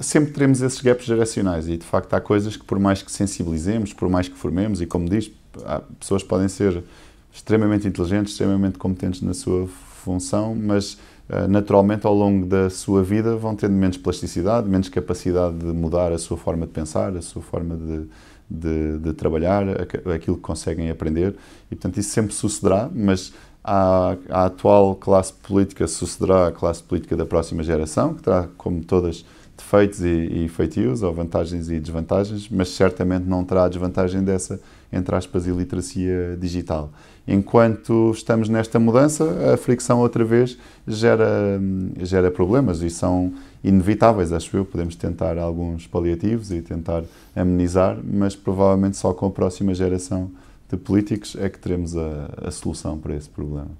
Sempre teremos esses gaps geracionais e, de facto, há coisas que, por mais que sensibilizemos, por mais que formemos, e como diz, pessoas podem ser extremamente inteligentes, extremamente competentes na sua função, mas eh, naturalmente ao longo da sua vida vão tendo menos plasticidade, menos capacidade de mudar a sua forma de pensar, a sua forma de, de, de trabalhar, aquilo que conseguem aprender e portanto isso sempre sucederá, mas a à atual classe política sucederá a classe política da próxima geração, que terá, como todas, defeitos e, e feitios, ou vantagens e desvantagens, mas certamente não terá a desvantagem dessa, entre aspas, iliteracia digital. Enquanto estamos nesta mudança, a fricção outra vez gera, gera problemas e são inevitáveis, acho eu. Podemos tentar alguns paliativos e tentar amenizar, mas provavelmente só com a próxima geração de políticos é que teremos a, a solução para esse problema.